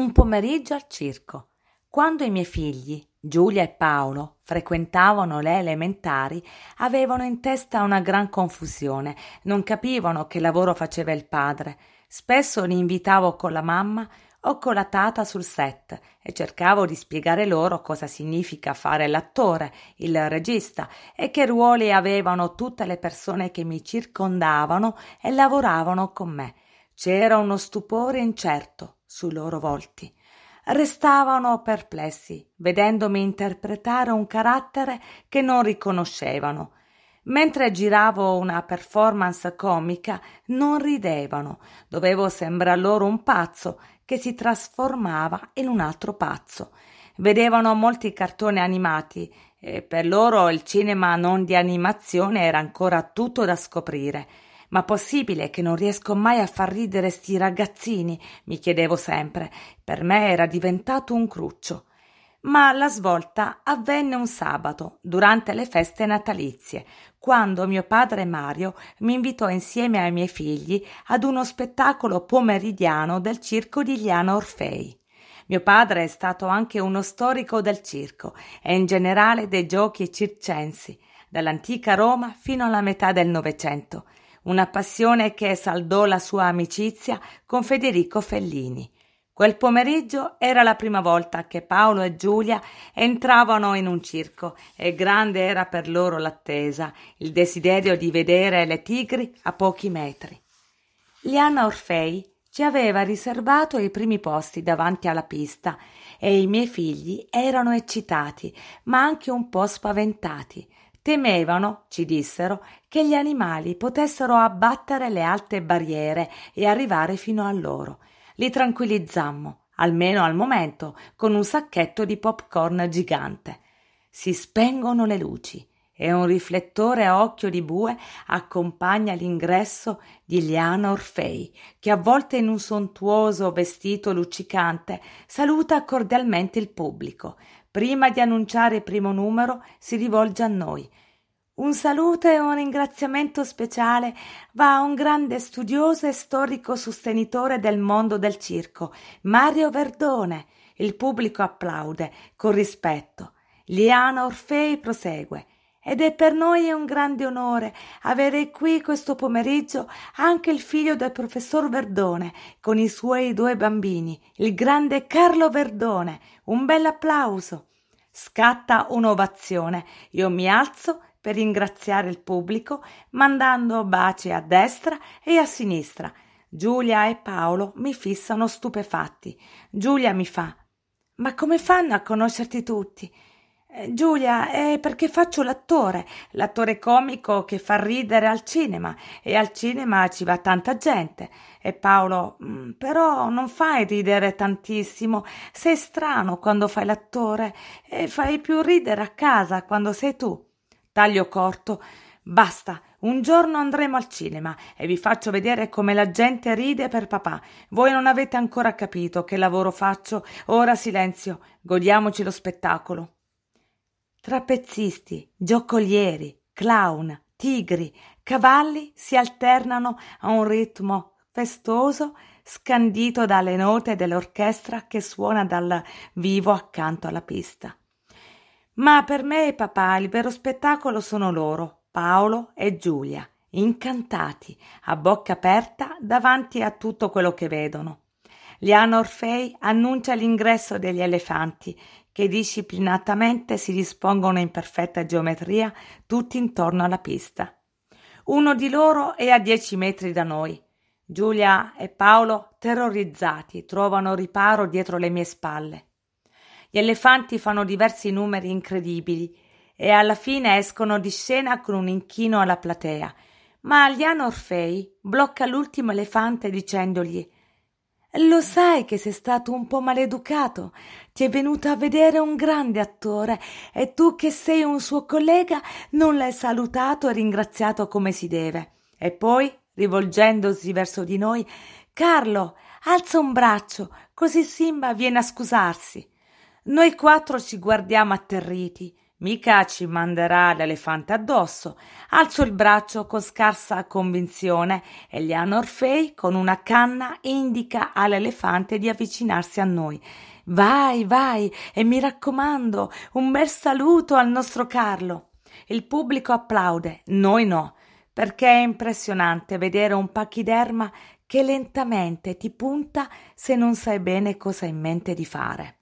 Un pomeriggio al circo, quando i miei figli, Giulia e Paolo, frequentavano le elementari, avevano in testa una gran confusione, non capivano che lavoro faceva il padre. Spesso li invitavo con la mamma o con la tata sul set e cercavo di spiegare loro cosa significa fare l'attore, il regista e che ruoli avevano tutte le persone che mi circondavano e lavoravano con me. C'era uno stupore incerto, sui loro volti. Restavano perplessi, vedendomi interpretare un carattere che non riconoscevano. Mentre giravo una performance comica, non ridevano. Dovevo sembrar loro un pazzo che si trasformava in un altro pazzo. Vedevano molti cartoni animati e per loro il cinema non di animazione era ancora tutto da scoprire ma possibile che non riesco mai a far ridere sti ragazzini? mi chiedevo sempre. Per me era diventato un cruccio. Ma la svolta avvenne un sabato, durante le feste natalizie, quando mio padre Mario mi invitò insieme ai miei figli ad uno spettacolo pomeridiano del circo di Liano Orfei. Mio padre è stato anche uno storico del circo e in generale dei giochi circensi, dall'antica Roma fino alla metà del Novecento una passione che saldò la sua amicizia con Federico Fellini. Quel pomeriggio era la prima volta che Paolo e Giulia entravano in un circo e grande era per loro l'attesa, il desiderio di vedere le tigri a pochi metri. Liana Orfei ci aveva riservato i primi posti davanti alla pista e i miei figli erano eccitati, ma anche un po' spaventati. Temevano, ci dissero, che gli animali potessero abbattere le alte barriere e arrivare fino a loro. Li tranquillizzammo, almeno al momento, con un sacchetto di popcorn gigante. Si spengono le luci e un riflettore a occhio di bue accompagna l'ingresso di Liana Orfei, che avvolta in un sontuoso vestito luccicante saluta cordialmente il pubblico, prima di annunciare il primo numero, si rivolge a noi. Un saluto e un ringraziamento speciale va a un grande studioso e storico sostenitore del mondo del circo, Mario Verdone. Il pubblico applaude con rispetto. Liana Orfei prosegue. Ed è per noi un grande onore avere qui questo pomeriggio anche il figlio del professor Verdone con i suoi due bambini, il grande Carlo Verdone. Un bel applauso. Scatta un'ovazione. Io mi alzo per ringraziare il pubblico, mandando baci a destra e a sinistra. Giulia e Paolo mi fissano stupefatti. Giulia mi fa: Ma come fanno a conoscerti tutti? Eh, Giulia, è perché faccio l'attore, l'attore comico che fa ridere al cinema e al cinema ci va tanta gente. E Paolo, mm, però non fai ridere tantissimo, sei strano quando fai l'attore e fai più ridere a casa quando sei tu. Taglio corto, basta. Un giorno andremo al cinema e vi faccio vedere come la gente ride per papà. Voi non avete ancora capito che lavoro faccio. Ora silenzio, godiamoci lo spettacolo. Trapezzisti, giocolieri, clown, tigri, cavalli si alternano a un ritmo festoso scandito dalle note dell'orchestra che suona dal vivo accanto alla pista. Ma per me e papà il vero spettacolo sono loro, Paolo e Giulia, incantati, a bocca aperta davanti a tutto quello che vedono. Liano Orfei annuncia l'ingresso degli elefanti che disciplinatamente si dispongono in perfetta geometria tutti intorno alla pista. Uno di loro è a dieci metri da noi. Giulia e Paolo, terrorizzati, trovano riparo dietro le mie spalle. Gli elefanti fanno diversi numeri incredibili e alla fine escono di scena con un inchino alla platea. Ma Aliano Orfei blocca l'ultimo elefante dicendogli lo sai che sei stato un po' maleducato? Ti è venuto a vedere un grande attore e tu che sei un suo collega non l'hai salutato e ringraziato come si deve. E poi, rivolgendosi verso di noi, Carlo, alza un braccio, così Simba viene a scusarsi. Noi quattro ci guardiamo atterriti. Mica ci manderà l'elefante addosso. Alzo il braccio con scarsa convinzione. e Eliana Orfei con una canna indica all'elefante di avvicinarsi a noi. Vai, vai, e mi raccomando, un bel saluto al nostro Carlo. Il pubblico applaude, noi no, perché è impressionante vedere un pachiderma che lentamente ti punta se non sai bene cosa hai in mente di fare.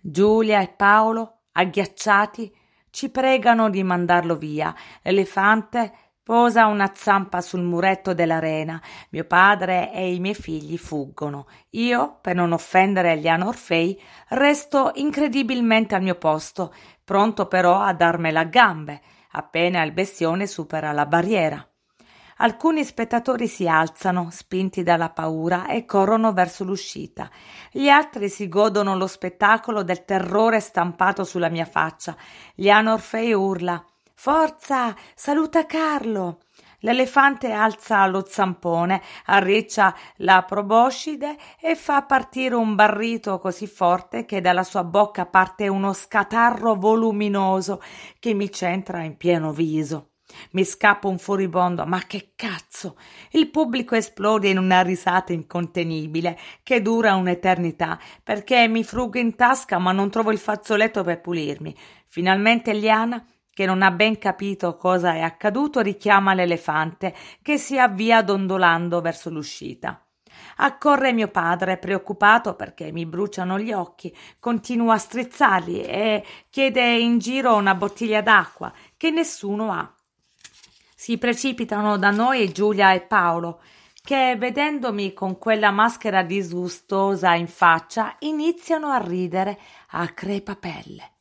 Giulia e Paolo agghiacciati, ci pregano di mandarlo via. L'elefante posa una zampa sul muretto dell'arena. Mio padre e i miei figli fuggono. Io, per non offendere gli anorfei, resto incredibilmente al mio posto, pronto però a darmela a gambe, appena il bestione supera la barriera. Alcuni spettatori si alzano, spinti dalla paura, e corrono verso l'uscita. Gli altri si godono lo spettacolo del terrore stampato sulla mia faccia. Liano Orfei urla Forza! Saluta Carlo! L'elefante alza lo zampone, arriccia la proboscide e fa partire un barrito così forte che dalla sua bocca parte uno scatarro voluminoso che mi centra in pieno viso. Mi scappa un furibondo. Ma che cazzo! Il pubblico esplode in una risata incontenibile che dura un'eternità perché mi frugo in tasca ma non trovo il fazzoletto per pulirmi. Finalmente Liana, che non ha ben capito cosa è accaduto, richiama l'elefante che si avvia dondolando verso l'uscita. Accorre mio padre, preoccupato perché mi bruciano gli occhi, continua a strizzarli e chiede in giro una bottiglia d'acqua che nessuno ha si precipitano da noi Giulia e Paolo, che vedendomi con quella maschera disgustosa in faccia iniziano a ridere a crepapelle.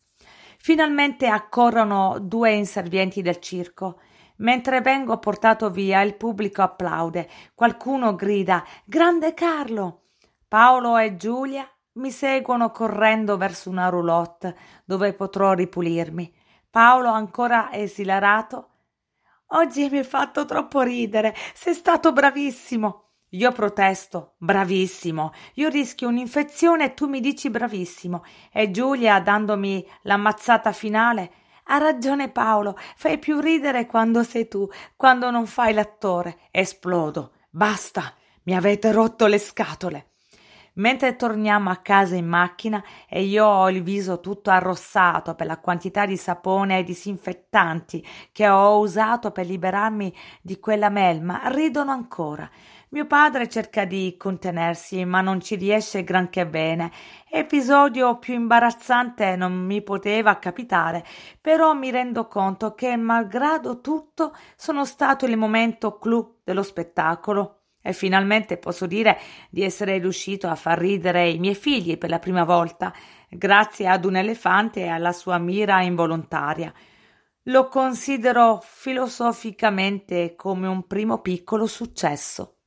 Finalmente accorrono due inservienti del circo. Mentre vengo portato via, il pubblico applaude. Qualcuno grida Grande Carlo! Paolo e Giulia mi seguono correndo verso una roulotte dove potrò ripulirmi. Paolo, ancora esilarato, Oggi mi hai fatto troppo ridere, sei stato bravissimo. Io protesto, bravissimo. Io rischio un'infezione e tu mi dici bravissimo. E Giulia, dandomi l'ammazzata finale, ha ragione Paolo, fai più ridere quando sei tu, quando non fai l'attore. Esplodo. Basta, mi avete rotto le scatole. Mentre torniamo a casa in macchina e io ho il viso tutto arrossato per la quantità di sapone e disinfettanti che ho usato per liberarmi di quella melma, ridono ancora. Mio padre cerca di contenersi, ma non ci riesce granché bene. Episodio più imbarazzante non mi poteva capitare, però mi rendo conto che, malgrado tutto, sono stato il momento clou dello spettacolo e finalmente posso dire di essere riuscito a far ridere i miei figli per la prima volta, grazie ad un elefante e alla sua mira involontaria. Lo considero filosoficamente come un primo piccolo successo.